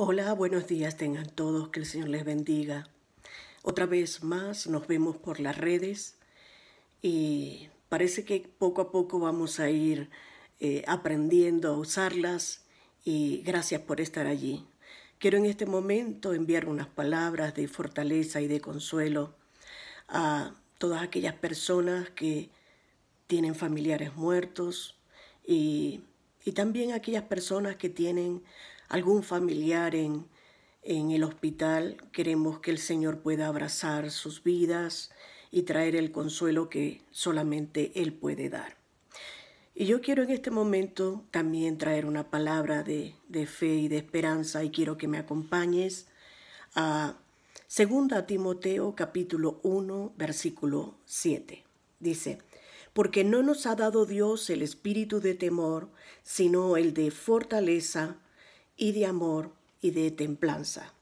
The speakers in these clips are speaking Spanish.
Hola, buenos días tengan todos, que el Señor les bendiga. Otra vez más nos vemos por las redes y parece que poco a poco vamos a ir eh, aprendiendo a usarlas y gracias por estar allí. Quiero en este momento enviar unas palabras de fortaleza y de consuelo a todas aquellas personas que tienen familiares muertos y, y también a aquellas personas que tienen algún familiar en, el hospital. Queremos que el Señor pueda abrazar sus vidas y traer el consuelo que solamente Él puede dar. Y yo quiero en este momento también traer una palabra de, de fe y de esperanza y quiero que me acompañes a 2 Timoteo capítulo 1 versículo 7. Dice, porque no nos ha dado Dios el espíritu de temor, sino el de fortaleza, y de amor y de templanza.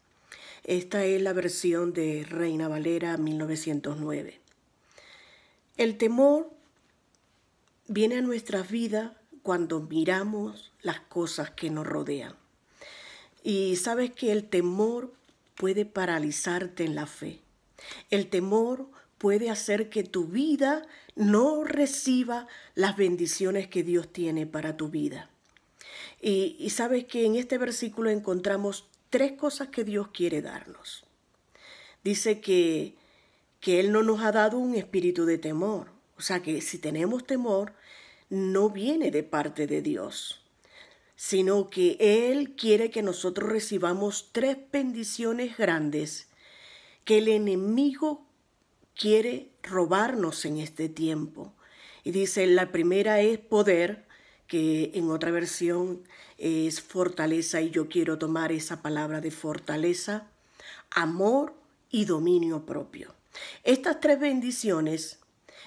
Esta es la versión de Reina Valera 1909. El temor viene a nuestras vidas cuando miramos las cosas que nos rodean. Y sabes que el temor puede paralizarte en la fe. El temor puede hacer que tu vida no reciba las bendiciones que Dios tiene para tu vida. Y, sabes que en este versículo encontramos tres cosas que Dios quiere darnos. Dice que, que Él no nos ha dado un espíritu de temor. O sea que si tenemos temor, no viene de parte de Dios, sino que Él quiere que nosotros recibamos tres bendiciones grandes que el enemigo quiere robarnos en este tiempo. Y dice, la primera es poder, que en otra versión es fortaleza y yo quiero tomar esa palabra de fortaleza, amor y dominio propio. Estas tres bendiciones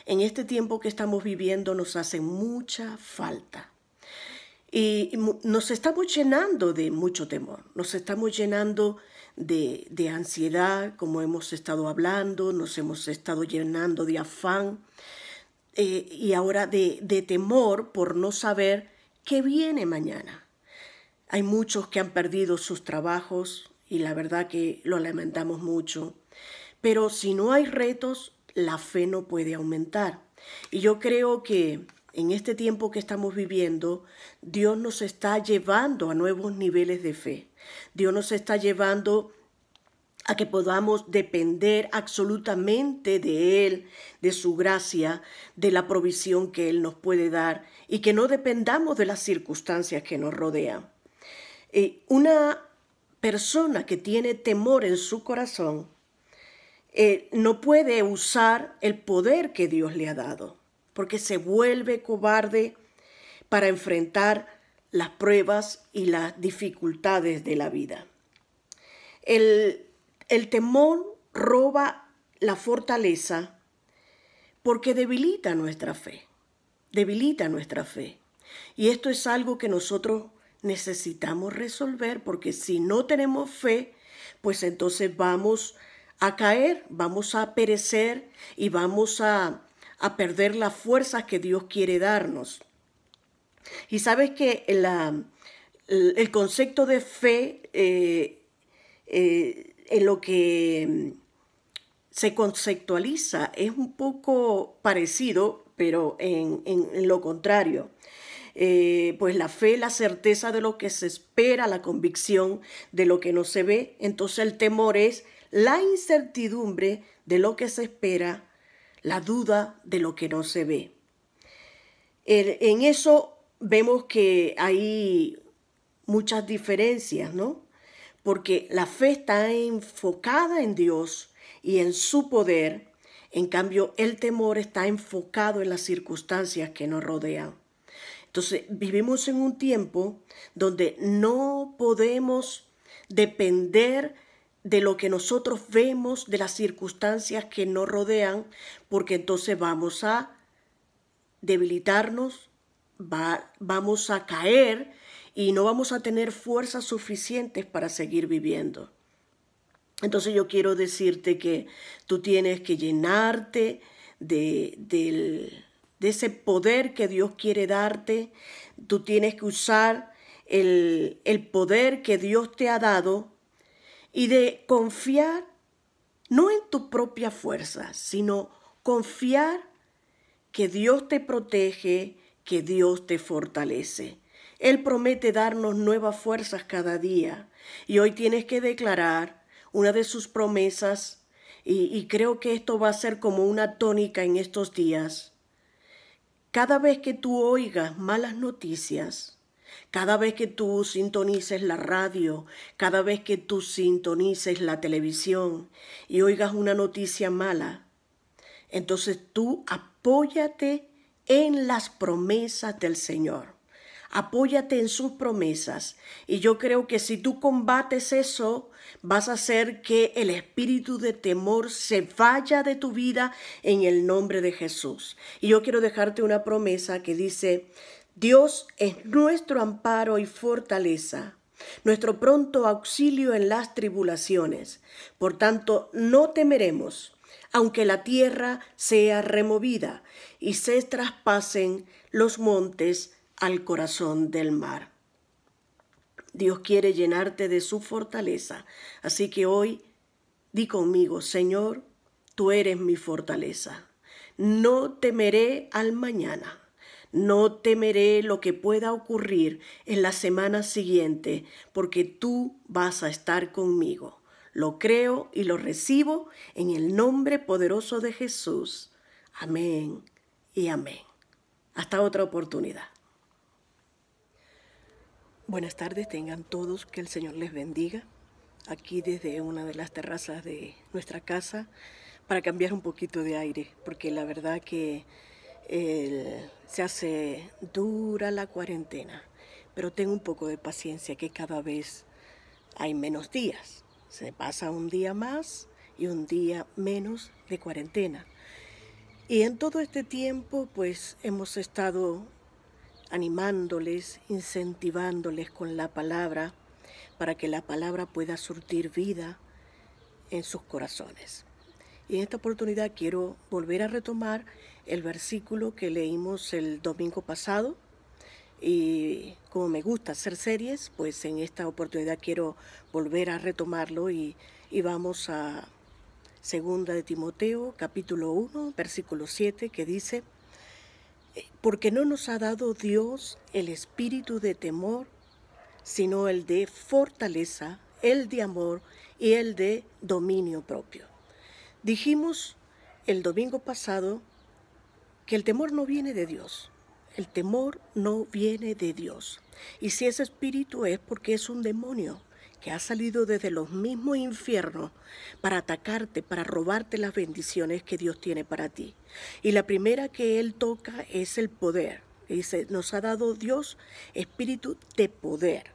en este tiempo que estamos viviendo nos hacen mucha falta. Y nos estamos llenando de mucho temor, nos estamos llenando de, de, ansiedad, como hemos estado hablando, nos hemos estado llenando de afán, eh, y ahora de, de temor por no saber qué viene mañana. Hay muchos que han perdido sus trabajos y la verdad que lo lamentamos mucho. Pero si no hay retos, la fe no puede aumentar. Y yo creo que en este tiempo que estamos viviendo, Dios nos está llevando a nuevos niveles de fe. Dios nos está llevando a que podamos depender absolutamente de Él, de su gracia, de la provisión que Él nos puede dar y que no dependamos de las circunstancias que nos rodean. Eh, una persona que tiene temor en su corazón eh, no puede usar el poder que Dios le ha dado, porque se vuelve cobarde para enfrentar las pruebas y las dificultades de la vida. El el temor roba la fortaleza porque debilita nuestra fe, debilita nuestra fe. Y esto es algo que nosotros necesitamos resolver porque si no tenemos fe, pues entonces vamos a caer, vamos a perecer y vamos a, a perder las fuerzas que Dios quiere darnos. Y sabes que el concepto de fe eh, eh, en lo que mm, se conceptualiza es un poco parecido, pero en, lo contrario. Eh, pues la fe, la certeza de lo que se espera, la convicción de lo que no se ve. Entonces el temor es la incertidumbre de lo que se espera, la duda de lo que no se ve. Er, en eso vemos que hay muchas diferencias, ¿no? porque la fe está enfocada en Dios y en su poder. En cambio, el temor está enfocado en las circunstancias que nos rodean. Entonces, vivimos en un tiempo donde no podemos depender de lo que nosotros vemos, de las circunstancias que nos rodean, porque entonces vamos a debilitarnos, vamos a caer y no vamos a tener fuerzas suficientes para seguir viviendo. Entonces yo quiero decirte que tú tienes que llenarte de, de ese poder que Dios quiere darte, tú tienes que usar el, el poder que Dios te ha dado y de confiar no en tu propia fuerza, sino confiar que Dios te protege, que Dios te fortalece. Él promete darnos nuevas fuerzas cada día. Y hoy tienes que declarar una de sus promesas y, y, creo que esto va a ser como una tónica en estos días. Cada vez que tú oigas malas noticias, cada vez que tú sintonices la radio, cada vez que tú sintonices la televisión y oigas una noticia mala, entonces tú apóyate en las promesas del Señor. Apóyate en sus promesas. Y yo creo que si tú combates eso, vas a hacer que el espíritu de temor se vaya de tu vida en el nombre de Jesús. Y yo quiero dejarte una promesa que dice, Dios es nuestro amparo y fortaleza, nuestro pronto auxilio en las tribulaciones. Por tanto, no temeremos, aunque la tierra sea removida y se traspasen los montes al corazón del mar. Dios quiere llenarte de su fortaleza, así que hoy di conmigo, Señor, tú eres mi fortaleza. No temeré al mañana. No temeré lo que pueda ocurrir en la semana siguiente, porque tú vas a estar conmigo. Lo creo y lo recibo en el nombre poderoso de Jesús. Amén y amén. Hasta otra oportunidad. Buenas tardes, tengan todos, que el Señor les bendiga. Aquí desde una de las terrazas de nuestra casa para cambiar un poquito de aire, porque la verdad que se hace dura la cuarentena, pero tengo un poco de paciencia que cada vez hay menos días. Se pasa un día más y un día menos de cuarentena. Y en todo este tiempo pues hemos estado animándoles, incentivándoles con la palabra para que la palabra pueda surtir vida en sus corazones. Y en esta oportunidad quiero volver a retomar el versículo que leímos el domingo pasado. Y como me gusta hacer series, pues en esta oportunidad quiero volver a retomarlo y, vamos a Segunda de Timoteo, capítulo 1, versículo 7, que dice, porque no nos ha dado Dios el espíritu de temor, sino el de fortaleza, el de amor y el de dominio propio. Dijimos el domingo pasado que el temor no viene de Dios. El temor no viene de Dios. Y si es espíritu es porque es un demonio que ha salido desde los mismos infiernos para atacarte, para robarte las bendiciones que Dios tiene para ti. Y la primera que Él toca es el poder. Dice, nos ha dado Dios espíritu de poder.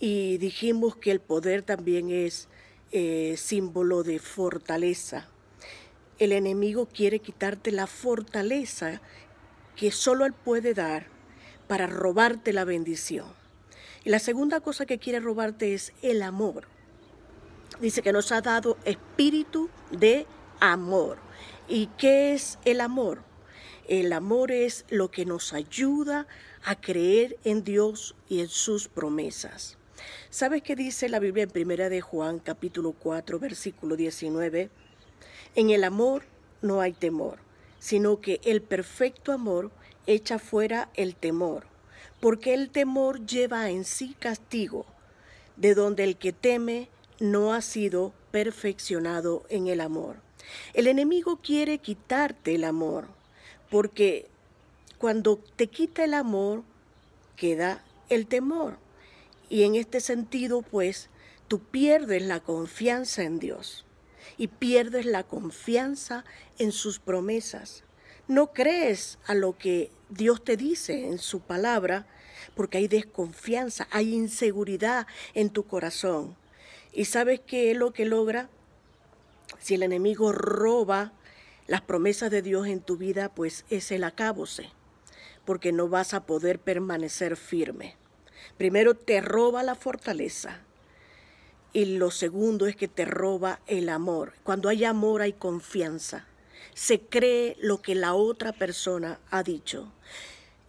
Y dijimos que el poder también es eh, símbolo de fortaleza. El enemigo quiere quitarte la fortaleza que solo Él puede dar para robarte la bendición. Y la segunda cosa que quiere robarte es el amor. Dice que nos ha dado espíritu de amor. ¿Y qué es el amor? El amor es lo que nos ayuda a creer en Dios y en sus promesas. ¿Sabes qué dice la Biblia en Primera de Juan capítulo 4 versículo 19? En el amor no hay temor, sino que el perfecto amor echa fuera el temor, porque el temor lleva en sí castigo, de donde el que teme no ha sido perfeccionado en el amor. El enemigo quiere quitarte el amor, porque cuando te quita el amor, queda el temor. Y en este sentido, pues, tú pierdes la confianza en Dios y pierdes la confianza en sus promesas. No crees a lo que Dios te dice en su palabra, porque hay desconfianza, hay inseguridad en tu corazón. ¿Y sabes qué es lo que logra? Si el enemigo roba las promesas de Dios en tu vida, pues es el acábose, porque no vas a poder permanecer firme. Primero te roba la fortaleza y lo segundo es que te roba el amor. Cuando hay amor hay confianza se cree lo que la otra persona ha dicho.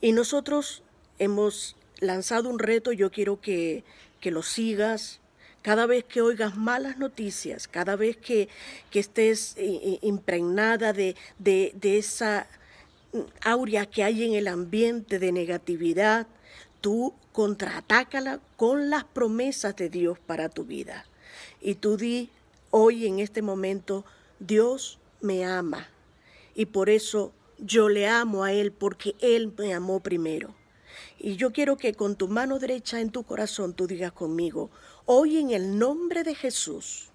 Y nosotros hemos lanzado un reto, yo quiero que, que lo sigas. Cada vez que oigas malas noticias, cada vez que, que estés eh, eh, impregnada de, de, de esa aurea que hay en el ambiente de negatividad, tú contraatacala con las promesas de Dios para tu vida. Y tú di hoy en este momento, Dios, me ama y por eso yo le amo a Él porque Él me amó primero. Y yo quiero que con tu mano derecha en tu corazón tú digas conmigo, hoy en el nombre de Jesús,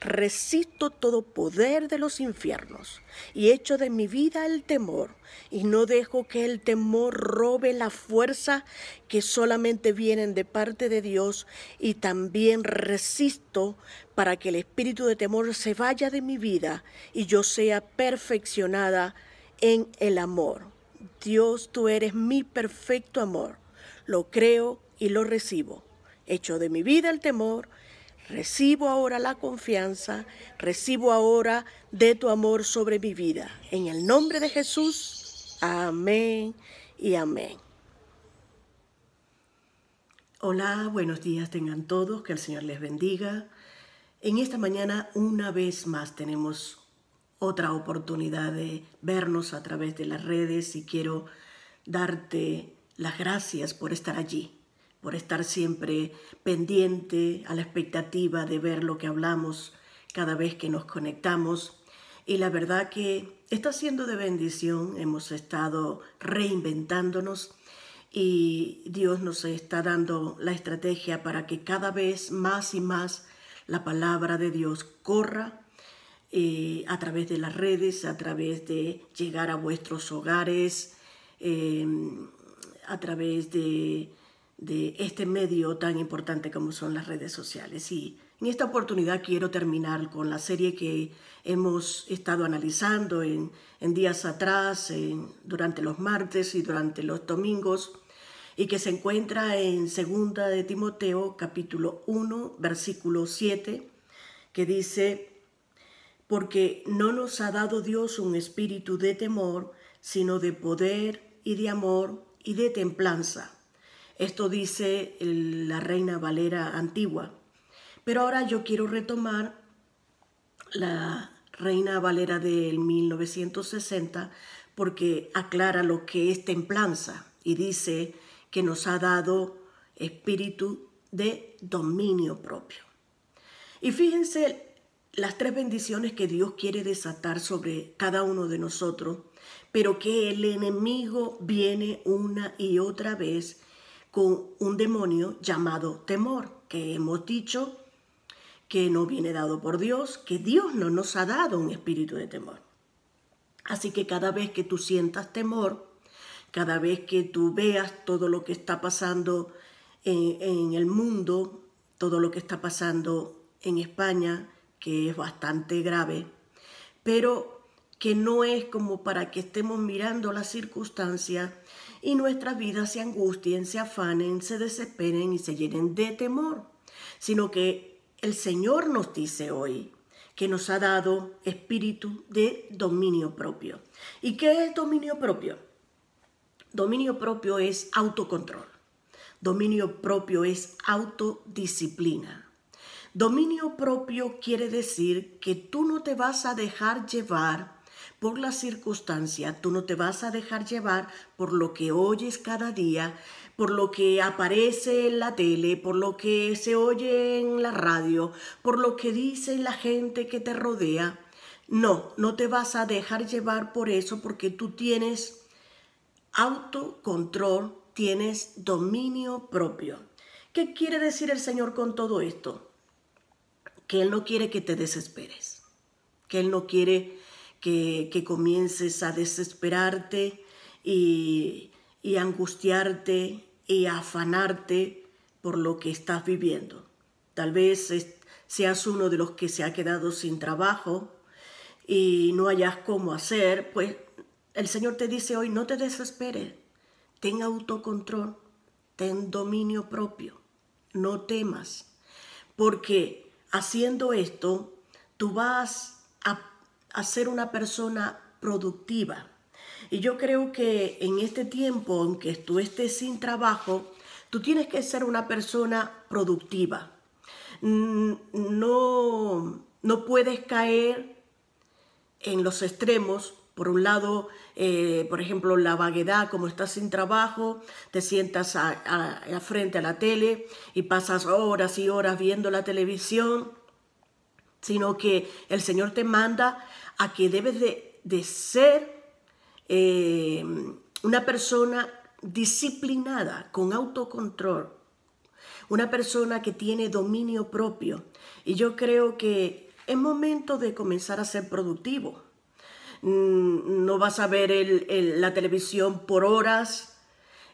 resisto todo poder de los infiernos y echo de mi vida el temor y no dejo que el temor robe la fuerza que solamente vienen de parte de Dios y también resisto para que el espíritu de temor se vaya de mi vida y yo sea perfeccionada en el amor. Dios, tú eres mi perfecto amor. Lo creo y lo recibo. Echo de mi vida el temor Recibo ahora la confianza, recibo ahora de tu amor sobre mi vida. En el nombre de Jesús, amén y amén. Hola, buenos días tengan todos, que el Señor les bendiga. En esta mañana una vez más tenemos otra oportunidad de vernos a través de las redes y quiero darte las gracias por estar allí por estar siempre pendiente a la expectativa de ver lo que hablamos cada vez que nos conectamos. Y la verdad que está siendo de bendición, hemos estado reinventándonos y Dios nos está dando la estrategia para que cada vez más y más la palabra de Dios corra eh, a través de las redes, a través de llegar a vuestros hogares, eh, a través de de este medio tan importante como son las redes sociales. Y en esta oportunidad quiero terminar con la serie que hemos estado analizando en, días atrás, durante los martes y durante los domingos, y que se encuentra en segunda de Timoteo capítulo 1, versículo 7, que dice, porque no nos ha dado Dios un espíritu de temor, sino de poder y de amor y de templanza esto dice la Reina Valera antigua. Pero ahora yo quiero retomar la Reina Valera del 1960 porque aclara lo que es templanza y dice que nos ha dado espíritu de dominio propio. Y fíjense las tres bendiciones que Dios quiere desatar sobre cada uno de nosotros, pero que el enemigo viene una y otra vez con un demonio llamado temor, que hemos dicho que no viene dado por Dios, que Dios no nos ha dado un espíritu de temor. Así que cada vez que tú sientas temor, cada vez que tú veas todo lo que está pasando en, el mundo, todo lo que está pasando en España, que es bastante grave, pero que no es como para que estemos mirando las circunstancias y nuestras vidas se angustien, se afanen, se desesperen y se llenen de temor, sino que el Señor nos dice hoy que nos ha dado espíritu de dominio propio. ¿Y qué es dominio propio? Dominio propio es autocontrol. Dominio propio es autodisciplina. Dominio propio quiere decir que tú no te vas a dejar llevar por la circunstancia, tú no te vas a dejar llevar por lo que oyes cada día, por lo que aparece en la tele, por lo que se oye en la radio, por lo que dice la gente que te rodea. No, no te vas a dejar llevar por eso porque tú tienes autocontrol, tienes dominio propio. ¿Qué quiere decir el Señor con todo esto? Que Él no quiere que te desesperes, que Él no quiere que, comiences a desesperarte y, y angustiarte y afanarte por lo que estás viviendo. Tal vez seas uno de los que se ha quedado sin trabajo y no hayas cómo hacer, pues el Señor te dice hoy, no te desesperes, ten autocontrol, ten dominio propio, no temas, porque haciendo esto, tú vas a a ser una persona productiva. Y yo creo que en este tiempo, aunque tú estés sin trabajo, tú tienes que ser una persona productiva. Mm, no, no puedes caer en los extremos. Por un lado, eh, por ejemplo, la vaguedad, como estás sin trabajo, te sientas frente a la tele y pasas horas y horas viendo la televisión sino que el Señor te manda a que debes de, ser eh, una persona disciplinada, con autocontrol, una persona que tiene dominio propio. Y yo creo que es momento de comenzar a ser productivo. Mm, no vas a ver la televisión por horas,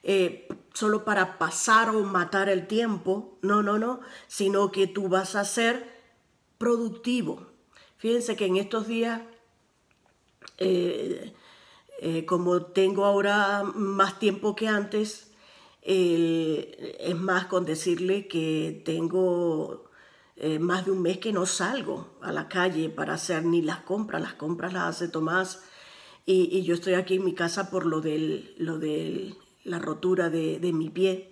eh, solo para pasar o matar el tiempo, no, no, no, sino que tú vas a ser productivo. Fíjense que en estos días, eh, eh, como tengo ahora más tiempo que antes, es más con decirle que tengo eh, más de un mes que no salgo a la calle para hacer ni las compras, las compras las hace Tomás y, yo estoy aquí en mi casa por lo de lo del, la rotura de, mi pie.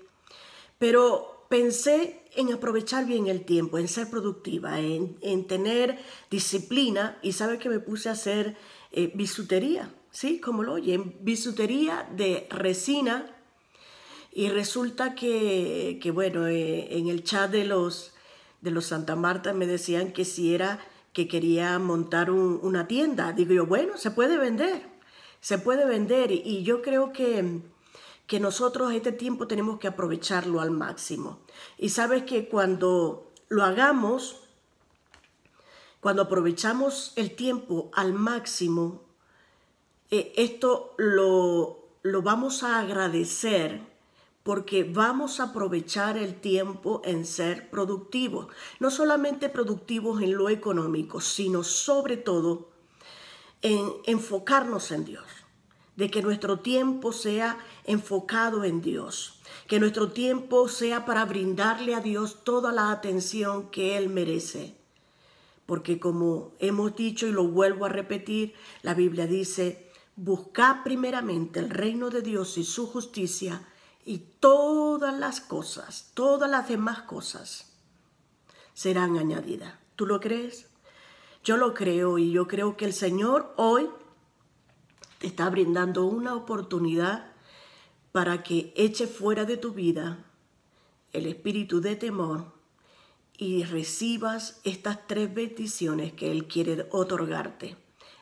Pero pensé en aprovechar bien el tiempo, en ser productiva, en, tener disciplina y sabe que me puse a hacer eh, bisutería, ¿sí? Como lo oyen, bisutería de resina y resulta que, bueno, eh, en el chat de los, de los Santa Marta me decían que si era que quería montar una tienda. Digo yo, bueno, se puede vender, se puede vender y yo creo que que nosotros este tiempo tenemos que aprovecharlo al máximo. Y sabes que cuando lo hagamos, cuando aprovechamos el tiempo al máximo, eh, esto lo, lo vamos a agradecer porque vamos a aprovechar el tiempo en ser productivos. No solamente productivos en lo económico, sino sobre todo en enfocarnos en Dios de que nuestro tiempo sea enfocado en Dios, que nuestro tiempo sea para brindarle a Dios toda la atención que Él merece. Porque como hemos dicho y lo vuelvo a repetir, la Biblia dice, buscad primeramente el reino de Dios y su justicia y todas las cosas, todas las demás cosas serán añadidas. ¿Tú lo crees? Yo lo creo y yo creo que el Señor hoy está brindando una oportunidad para que eche fuera de tu vida el espíritu de temor y recibas estas tres bendiciones que Él quiere otorgarte.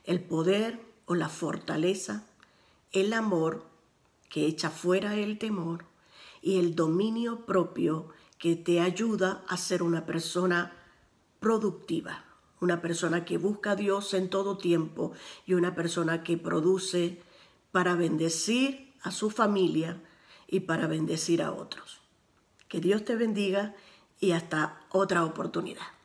El poder o la fortaleza, el amor que echa fuera el temor y el dominio propio que te ayuda a ser una persona productiva una persona que busca a Dios en todo tiempo y una persona que produce para bendecir a su familia y para bendecir a otros. Que Dios te bendiga y hasta otra oportunidad.